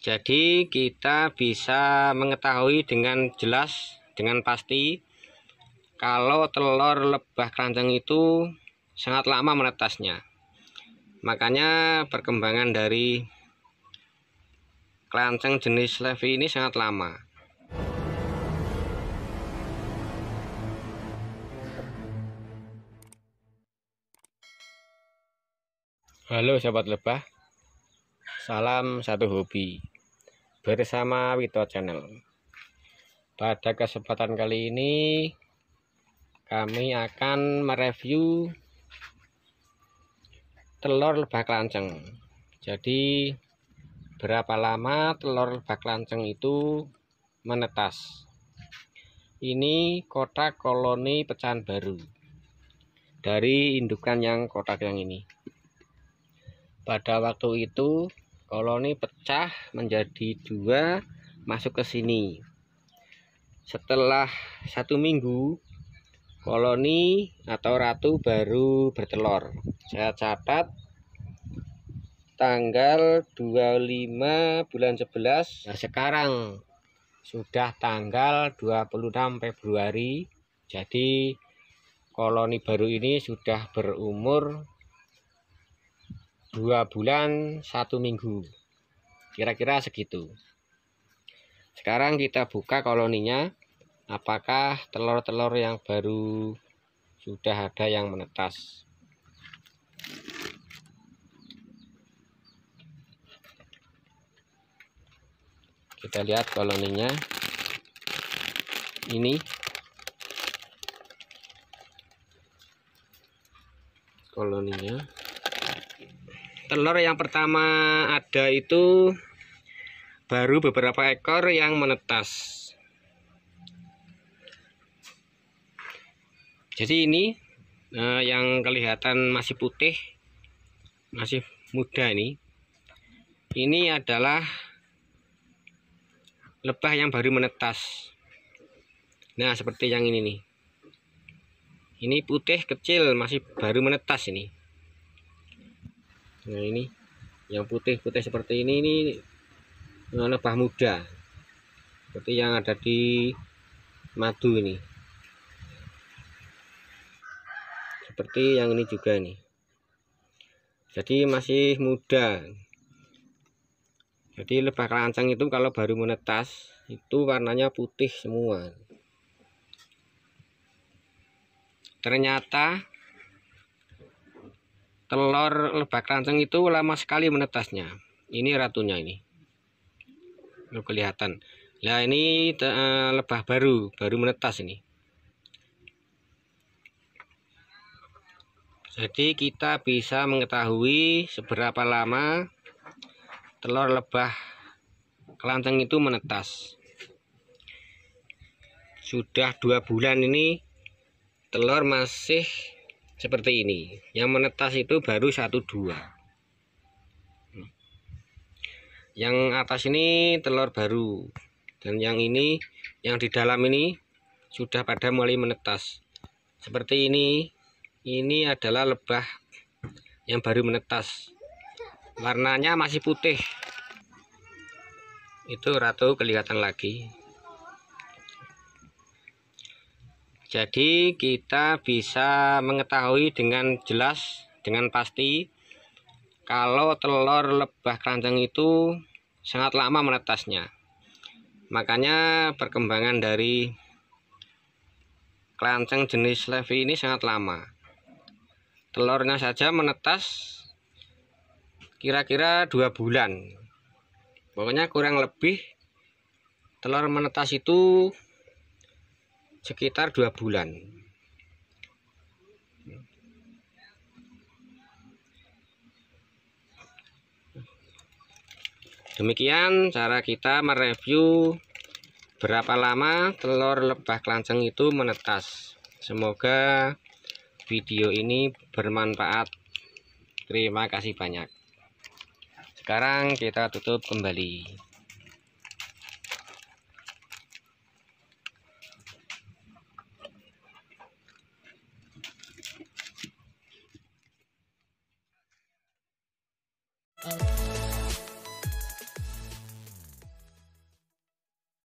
Jadi kita bisa mengetahui dengan jelas, dengan pasti kalau telur lebah keranjang itu sangat lama menetasnya. Makanya perkembangan dari keranjang jenis Levi ini sangat lama. Halo sahabat lebah, salam satu hobi bersama Wito Channel. Pada kesempatan kali ini kami akan mereview telur lebah kelanceng. Jadi berapa lama telur lebah kelanceng itu menetas? Ini kotak koloni pecahan baru dari indukan yang kotak yang ini. Pada waktu itu koloni pecah menjadi dua masuk ke sini setelah satu minggu koloni atau ratu baru bertelur saya catat tanggal 25 bulan 11 nah, sekarang sudah tanggal 26 Februari jadi koloni baru ini sudah berumur dua bulan satu minggu kira-kira segitu sekarang kita buka koloninya apakah telur-telur yang baru sudah ada yang menetas kita lihat koloninya ini koloninya telur yang pertama ada itu baru beberapa ekor yang menetas jadi ini eh, yang kelihatan masih putih masih muda ini ini adalah lebah yang baru menetas nah seperti yang ini nih ini putih kecil masih baru menetas ini nah ini yang putih-putih seperti ini ini lebah muda seperti yang ada di madu ini seperti yang ini juga nih jadi masih muda jadi lebah kelancang itu kalau baru menetas itu warnanya putih semua ternyata Telur lebah kelanceng itu lama sekali menetasnya. Ini ratunya ini. Lo kelihatan. Nah ini eh, lebah baru, baru menetas ini. Jadi kita bisa mengetahui seberapa lama telur lebah kelanteng itu menetas. Sudah dua bulan ini telur masih seperti ini yang menetas itu baru satu dua hmm. yang atas ini telur baru dan yang ini yang di dalam ini sudah pada mulai menetas seperti ini ini adalah lebah yang baru menetas warnanya masih putih itu ratu kelihatan lagi Jadi kita bisa mengetahui dengan jelas, dengan pasti kalau telur lebah keranjang itu sangat lama menetasnya. Makanya perkembangan dari keranjang jenis Levi ini sangat lama. Telurnya saja menetas kira-kira dua bulan. Pokoknya kurang lebih telur menetas itu sekitar dua bulan demikian cara kita mereview berapa lama telur lebah kelanceng itu menetas semoga video ini bermanfaat terima kasih banyak sekarang kita tutup kembali